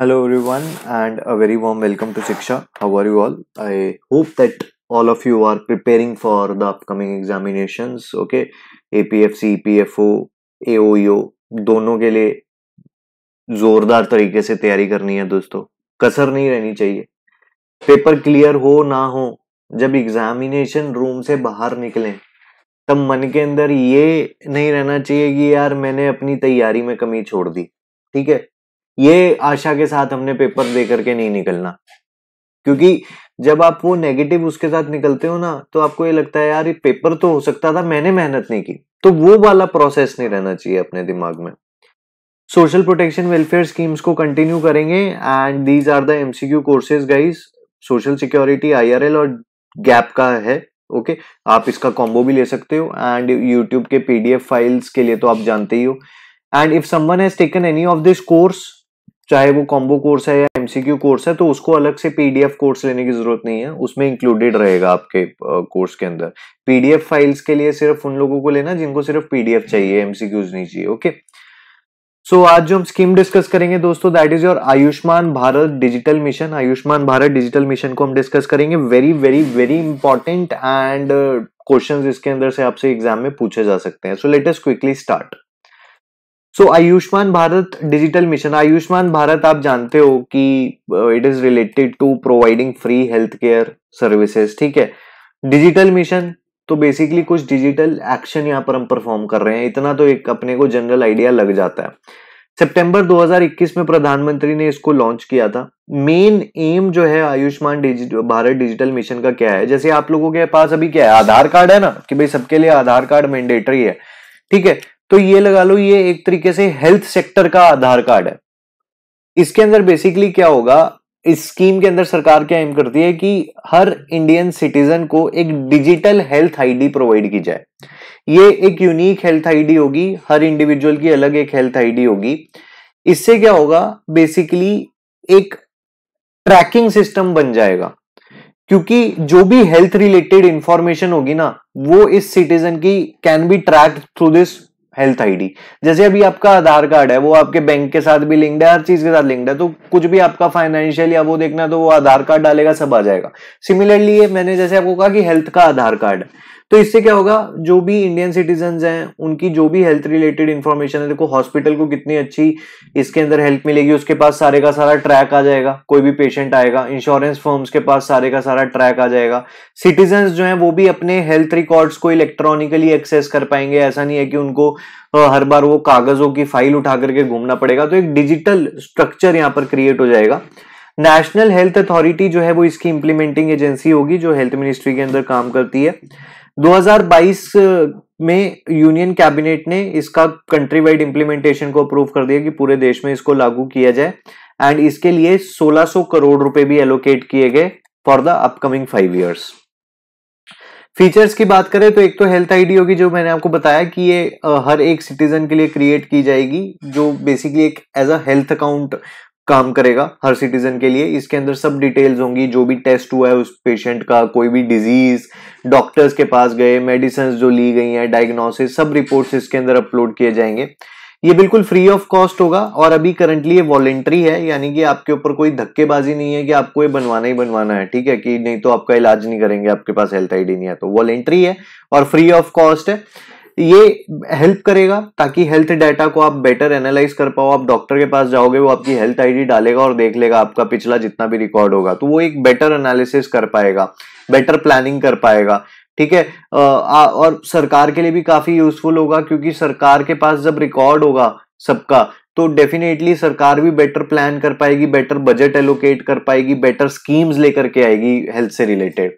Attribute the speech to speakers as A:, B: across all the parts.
A: Hello everyone and a very warm welcome to Shiksha. How are you all? I hope that all of you are preparing for the upcoming examinations. Okay, APFC, EPFO, AOEO दोनों के लिए जोरदार तरीके से तैयारी करनी है दोस्तों कसर नहीं रहनी चाहिए पेपर क्लियर हो ना हो जब एग्जामिनेशन रूम से बाहर निकलें तब मन के अंदर ये नहीं रहना चाहिए कि यार मैंने अपनी तैयारी में कमी छोड़ दी ठीक है ये आशा के साथ हमने पेपर दे करके नहीं निकलना क्योंकि जब आप वो नेगेटिव उसके साथ निकलते हो ना तो आपको ये लगता है यार ये पेपर तो हो सकता था मैंने मेहनत नहीं की तो वो वाला प्रोसेस नहीं रहना चाहिए अपने दिमाग में सोशल प्रोटेक्शन वेलफेयर स्कीम्स को कंटिन्यू करेंगे and these are the MCQ courses guys social security IRL और गैप का है ओके okay? आप इसका कॉम्बो भी ले सकते हो एंड यूट्यूब के पीडीएफ फाइल्स के लिए तो आप जानते ही हो and if someone has taken any of this course चाहे वो कॉम्बो कोर्स है या एमसीक्यू कोर्स है तो उसको अलग से पीडीएफ कोर्स लेने की जरूरत नहीं है उसमें इंक्लूडेड रहेगा आपके कोर्स के अंदर पीडीएफ फाइल्स के लिए सिर्फ उन लोगों को लेना जिनको सिर्फ पीडीएफ चाहिए एमसीक्यूज नहीं चाहिए ओके सो so, आज जो हम स्कीम डिस्कस करेंगे दोस्तों that is your Ayushman Bharat digital mission Ayushman Bharat digital mission को हम डिस्कस करेंगे very very very important and question इसके अंदर से आपसे एग्जाम में पूछे जा सकते हैं so latest quickly start so Ayushman Bharat digital mission Ayushman Bharat आप जानते हो कि it is related to providing free health care services ठीक है डिजिटल मिशन तो बेसिकली कुछ डिजिटल एक्शन यहाँ पर हम परफॉर्म कर रहे हैं इतना तो एक अपने को जनरल आइडिया लग जाता है सितंबर 2021 में प्रधानमंत्री ने इसको लॉन्च किया था मेन एम जो है Ayushman digital Bharat digital mission का क्या है जैसे आप लोगों के पास अभी क्या है आधार कार्ड है ना कि भाई सबके लिए आधार कार्ड मैंडेटरी है ठीक है तो ये लगा लो ये एक तरीके से हेल्थ सेक्टर का आधार कार्ड है इसके अंदर बेसिकली क्या होगा इस स्कीम के अंदर सरकार क्या एम करती है कि हर इंडियन सिटीजन को एक डिजिटल हेल्थ आईडी प्रोवाइड की जाए ये एक यूनिक हेल्थ आईडी होगी हर इंडिविजुअल की अलग एक हेल्थ आईडी होगी इससे क्या होगा बेसिकली एक ट्रैकिंग सिस्टम बन जाएगा क्योंकि जो भी हेल्थ रिलेटेड इंफॉर्मेशन होगी ना वो इस सिटीजन की can be track through this health ID जैसे अभी आपका आधार कार्ड है वो आपके बैंक के साथ भी लिंक्ड है हर चीज के साथ लिंक्ड है तो कुछ भी आपका फाइनेंशियल या वो देखना तो वो आधार कार्ड डालेगा सब आ जाएगा सिमिलरली ये मैंने जैसे आपको कहा कि हेल्थ का आधार कार्ड तो इससे क्या होगा जो भी इंडियन सिटीजन हैं उनकी जो भी हेल्थ रिलेटेड इन्फॉर्मेशन है देखो हॉस्पिटल को कितनी अच्छी इसके अंदर हेल्प मिलेगी उसके पास सारे का सारा ट्रैक आ जाएगा कोई भी पेशेंट आएगा इंश्योरेंस फर्म्स के पास सारे का सारा ट्रैक आ जाएगा सिटीजन जो है वो भी अपने हेल्थ रिकॉर्ड्स को इलेक्ट्रॉनिकली एक्सेस कर पाएंगे ऐसा नहीं है कि उनको हर बार वो कागजों की फाइल उठा करके घूमना पड़ेगा तो एक डिजिटल स्ट्रक्चर यहाँ पर क्रिएट हो जाएगा नेशनल हेल्थ अथॉरिटी जो है वो इसकी इंप्लीमेंटिंग एजेंसी होगी जो हेल्थ मिनिस्ट्री के अंदर काम करती है 2022 में यूनियन कैबिनेट ने इसका कंट्री वाइड इंप्लीमेंटेशन को अप्रूव कर दिया कि पूरे देश में इसको लागू किया जाए एंड इसके लिए 1600 करोड़ रुपए भी एलोकेट किए गए for the upcoming five years features की बात करें तो एक तो हेल्थ आईडी होगी जो मैंने आपको बताया कि ये हर एक सिटीजन के लिए क्रिएट की जाएगी जो बेसिकली एक एज अ हेल्थ अकाउंट काम करेगा हर सिटीजन के लिए इसके अंदर सब डिटेल्स होंगी जो भी टेस्ट हुआ है उस पेशेंट का कोई भी डिजीज डॉक्टर्स के पास गए मेडिसिन जो ली गई हैं डायग्नोसिस सब रिपोर्ट्स इसके अंदर अपलोड किए जाएंगे ये बिल्कुल फ्री ऑफ कॉस्ट होगा और अभी करंटली ये वॉलेंट्री है यानी कि आपके ऊपर कोई धक्केबाजी नहीं है कि आपको ये बनवाना ही बनवाना है ठीक है कि नहीं तो आपका इलाज नहीं करेंगे आपके पास हेल्थ आईडी नहीं है तो वॉलेंट्री है और फ्री ऑफ कॉस्ट है ये हेल्प करेगा ताकि हेल्थ डाटा को आप बेटर एनालाइज कर पाओ आप डॉक्टर के पास जाओगे वो आपकी हेल्थ आईडी डालेगा और देख लेगा आपका पिछला जितना भी रिकॉर्ड होगा तो वो एक बेटर एनालिसिस कर पाएगा बेटर प्लानिंग कर पाएगा ठीक है और सरकार के लिए भी काफी यूजफुल होगा क्योंकि सरकार के पास जब रिकॉर्ड होगा सबका तो डेफिनेटली सरकार भी बेटर प्लान कर पाएगी बेटर बजट एलोकेट कर पाएगी बेटर स्कीम्स लेकर के आएगी हेल्थ से रिलेटेड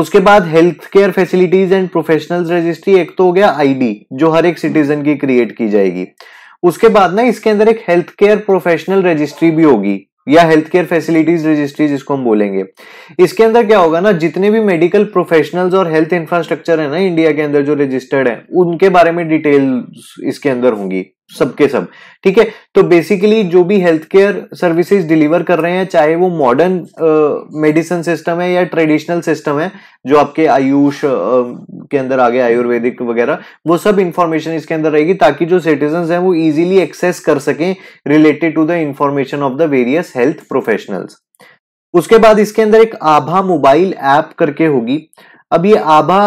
A: उसके बाद health care facilities and professional registry एक तो हो गया आईडी जो हर एक सिटीजन की क्रिएट की जाएगी उसके बाद ना इसके अंदर एक हेल्थ केयर प्रोफेशनल रजिस्ट्री भी होगी या हेल्थ केयर फैसिलिटीज रजिस्ट्री जिसको हम बोलेंगे इसके अंदर क्या होगा ना जितने भी मेडिकल प्रोफेशनल्स और हेल्थ इंफ्रास्ट्रक्चर है ना इंडिया के अंदर जो रजिस्टर्ड है उनके बारे में डिटेल इसके अंदर होंगी सबके सब ठीक है तो बेसिकली जो भी हेल्थ केयर सर्विसेज डिलीवर कर रहे हैं चाहे वो मॉडर्न मेडिसिन सिस्टम है या ट्रेडिशनल सिस्टम है जो आपके आयुष uh, के अंदर आ गए आयुर्वेदिक वगैरह वो सब इंफॉर्मेशन इसके अंदर रहेगी ताकि जो सिटीजन हैं वो इजीली एक्सेस कर सकें related to the information of the various health professionals उसके बाद इसके अंदर एक आभा मोबाइल ऐप करके होगी अब ये आभा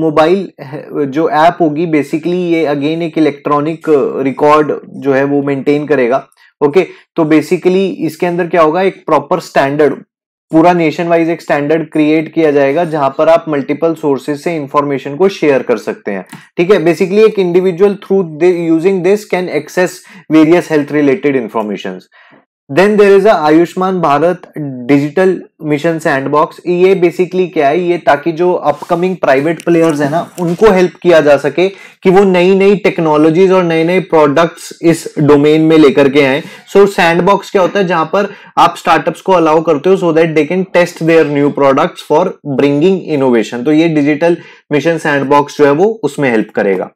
A: मोबाइल जो ऐप होगी बेसिकली ये अगेन एक इलेक्ट्रॉनिक रिकॉर्ड uh, जो है वो मेंटेन करेगा ओके तो बेसिकली इसके अंदर क्या होगा एक प्रॉपर स्टैंडर्ड पूरा नेशन वाइज एक स्टैंडर्ड क्रिएट किया जाएगा जहां पर आप मल्टीपल सोर्सेज से इंफॉर्मेशन को शेयर कर सकते हैं ठीक है बेसिकली एक individual through using this can access various health related information then there is Ayushman Bharat digital mission sandbox ये बेसिकली क्या है ये ताकि जो अपकमिंग प्राइवेट प्लेयर्स है ना उनको हेल्प किया जा सके कि वो नई नई टेक्नोलॉजीज और नए नए प्रोडक्ट्स इस डोमेन में लेकर के आए सो सैंडबॉक्स क्या होता है जहां पर आप स्टार्टअप्स को अलाउ करते हो so that they can test their new products for bringing innovation तो ये डिजिटल मिशन सैंडबॉक्स जो है वो उसमें हेल्प करेगा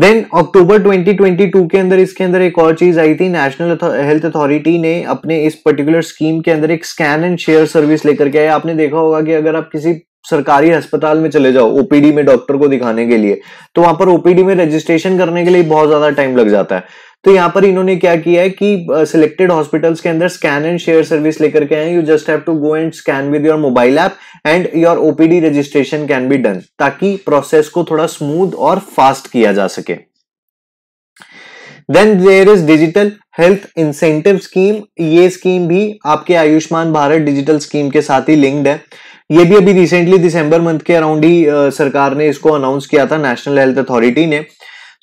A: देन अक्टूबर 2022 के अंदर इसके अंदर एक और चीज आई थी नेशनल हेल्थ अथॉरिटी ने अपने इस पर्टिकुलर स्कीम के अंदर एक स्कैन एंड शेयर सर्विस लेकर के आया आपने देखा होगा कि अगर आप किसी सरकारी अस्पताल में चले जाओ ओपीडी में डॉक्टर को दिखाने के लिए तो वहां पर ओपीडी में रजिस्ट्रेशन करने के लिए बहुत ज्यादा टाइम लग जाता है तो यहाँ पर इन्होंने क्या किया है कि सिलेक्टेड uh, हॉस्पिटल्स के अंदर स्कैन एंड शेयर सर्विस लेकर के आए you just have to go and scan with your mobile app and your OPD registration can be done ताकि प्रोसेस को थोड़ा स्मूथ और फास्ट किया जा सके then there is digital health incentive scheme ये स्कीम भी आपके आयुष्मान भारत डिजिटल स्कीम के साथ ही लिंक्ड है ये भी अभी रिसेंटली दिसंबर मंथ के अराउंड ही सरकार ने इसको अनाउंस किया था नेशनल हेल्थ अथॉरिटी ने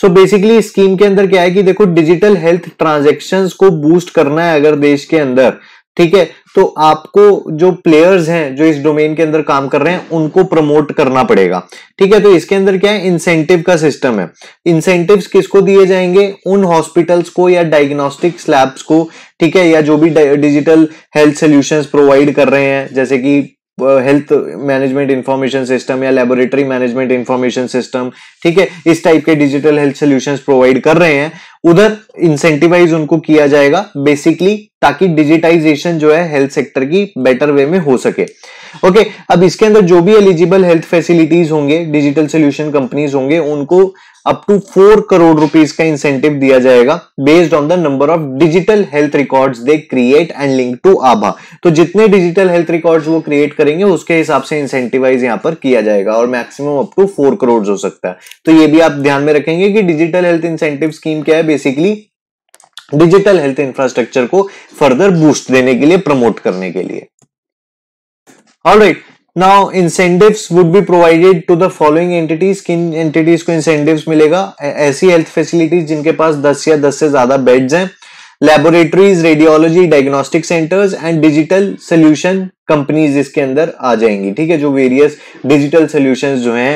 A: सो बेसिकली स्कीम के अंदर क्या है कि देखो डिजिटल हेल्थ ट्रांजेक्शन को बूस्ट करना है अगर देश के अंदर ठीक है तो आपको जो प्लेयर्स हैं जो इस डोमेन के अंदर काम कर रहे हैं उनको प्रमोट करना पड़ेगा ठीक है तो इसके अंदर क्या है इंसेंटिव का सिस्टम है इंसेंटिव्स किसको दिए जाएंगे उन हॉस्पिटल्स को या डायग्नोस्टिक स्लैब्स को ठीक है या जो भी डिजिटल हेल्थ सोल्यूशन प्रोवाइड कर रहे हैं जैसे कि हेल्थ मैनेजमेंट इंफॉर्मेशन सिस्टम या लेबोरेटरी मैनेजमेंट इंफॉर्मेशन सिस्टम ठीक है इस टाइप के डिजिटल हेल्थ सोल्यूशन प्रोवाइड कर रहे हैं उधर इंसेंटिवाइज उनको किया जाएगा बेसिकली ताकि डिजिटाइजेशन जो है हेल्थ सेक्टर की बेटर वे में हो सके ओके okay, अब इसके अंदर जो भी एलिजिबल हेल्थ फैसिलिटीज होंगे डिजिटल सोल्यूशन कंपनीज होंगे उनको up to four crore rupees का इंसेंटिव दिया जाएगा based on the number of digital health records they create and link to आभा तो जितने डिजिटल हेल्थ रिकॉर्ड्स वो क्रिएट करेंगे उसके हिसाब से इंसेंटिवाइज यहां पर किया जाएगा और maximum up to four crore हो सकता है तो ये भी आप ध्यान में रखेंगे कि डिजिटल हेल्थ इंसेंटिव स्कीम क्या है बेसिकली डिजिटल हेल्थ इंफ्रास्ट्रक्चर को फर्दर बूस्ट देने के लिए प्रमोट करने के लिए alright right. Now incentives would be provided to the following entities किन एंटिटीज को इंसेंटिव्स मिलेगा ऐसी हेल्थ फैसिलिटीज जिनके पास 10 या 10 से ज्यादा बेड्स हैं laboratories radiology diagnostic centres and digital solution companies इसके अंदर आ जाएंगी ठीक है जो वेरियस डिजिटल सोल्यूशन जो है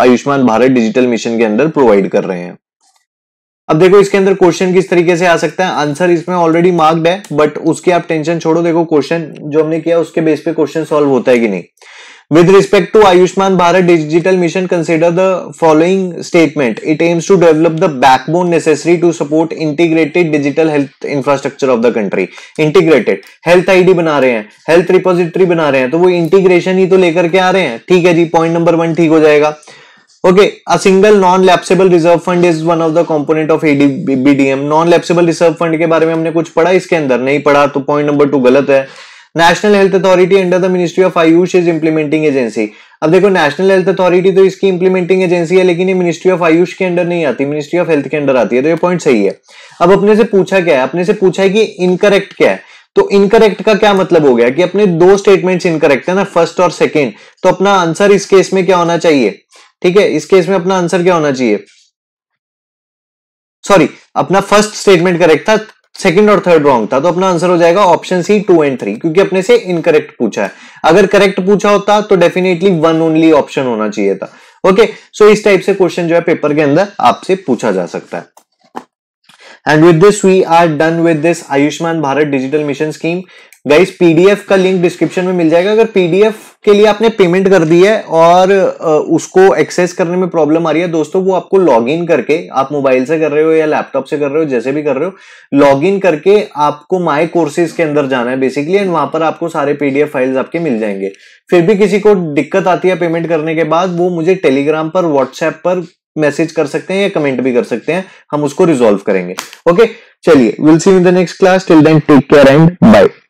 A: आयुष्मान भारत डिजिटल मिशन के अंदर प्रोवाइड कर रहे हैं अब देखो इसके अंदर क्वेश्चन किस तरीके से आ सकता है आंसर इसमें ऑलरेडी मार्क्ड है बट उसके आप टेंशन छोड़ो देखो क्वेश्चन जो हमने किया उसके बेस पे क्वेश्चन सॉल्व होता है कि नहीं with respect to Ayushman Bharat digital mission consider the following statement it aims to develop the backbone necessary to support integrated digital health infrastructure of the country integrated health ID बना रहे हैं health repository बना रहे हैं तो वो इंटीग्रेशन ही तो लेकर के आ रहे हैं ठीक है जी पॉइंट नंबर वन ठीक हो जाएगा Okay, a single non-lapsable reserve fund is one of the component of ADBDM. Non lapsable reserve fund के बारे में हमने कुछ पढ़ा इसके अंदर नहीं पढ़ा तो पॉइंट नंबर टू गलत है national health authority under the ministry of Ayush is implementing agency अब देखो नेशनल हेल्थ अथॉरिटी तो इसकी इंप्लीमेंटिंग एजेंसी है लेकिन ये मिनिस्ट्री ऑफ आयुष के अंडर नहीं आती मिनिस्ट्री ऑफ हेल्थ के अंडर आती है तो ये पॉइंट सही है अब अपने से पूछा क्या है अपने से पूछा है कि इनकरेक्ट क्या है तो इनकरेक्ट का क्या मतलब हो गया कि अपने दो स्टेटमेंट्स इनकरेक्ट है ना फर्स्ट और सेकेंड तो अपना आंसर इस केस में क्या होना चाहिए ठीक है इस केस में अपना आंसर क्या होना चाहिए सॉरी अपना फर्स्ट स्टेटमेंट करेक्ट था सेकंड और थर्ड रॉन्ग था तो अपना आंसर हो जाएगा option C two and three क्योंकि अपने से इनकरेक्ट पूछा है अगर करेक्ट पूछा होता तो डेफिनेटली वन ओनली ऑप्शन होना चाहिए था ओके okay, सो so इस टाइप से क्वेश्चन जो है पेपर के अंदर आपसे पूछा जा सकता है and with this we are done with this Ayushman Bharat digital mission scheme guys PDF का लिंक डिस्क्रिप्शन में मिल जाएगा अगर पीडीएफ के लिए आपने पेमेंट कर दी है और उसको एक्सेस करने में प्रॉब्लम आ रही है दोस्तों वो आपको लॉगिन करके आप मोबाइल से कर रहे हो या लैपटॉप से कर रहे हो जैसे भी कर रहे हो लॉगिन करके आपको माई कोर्सेज के अंदर जाना है बेसिकली एंड वहां पर आपको सारे पीडीएफ फाइल्स आपके मिल जाएंगे फिर भी किसी को दिक्कत आती है पेमेंट करने के बाद वो मुझे टेलीग्राम पर व्हाट्सएप पर मैसेज कर सकते हैं या कमेंट भी कर सकते हैं हम उसको रिजोल्व करेंगे ओके चलिए will see in the next class till then take care and bye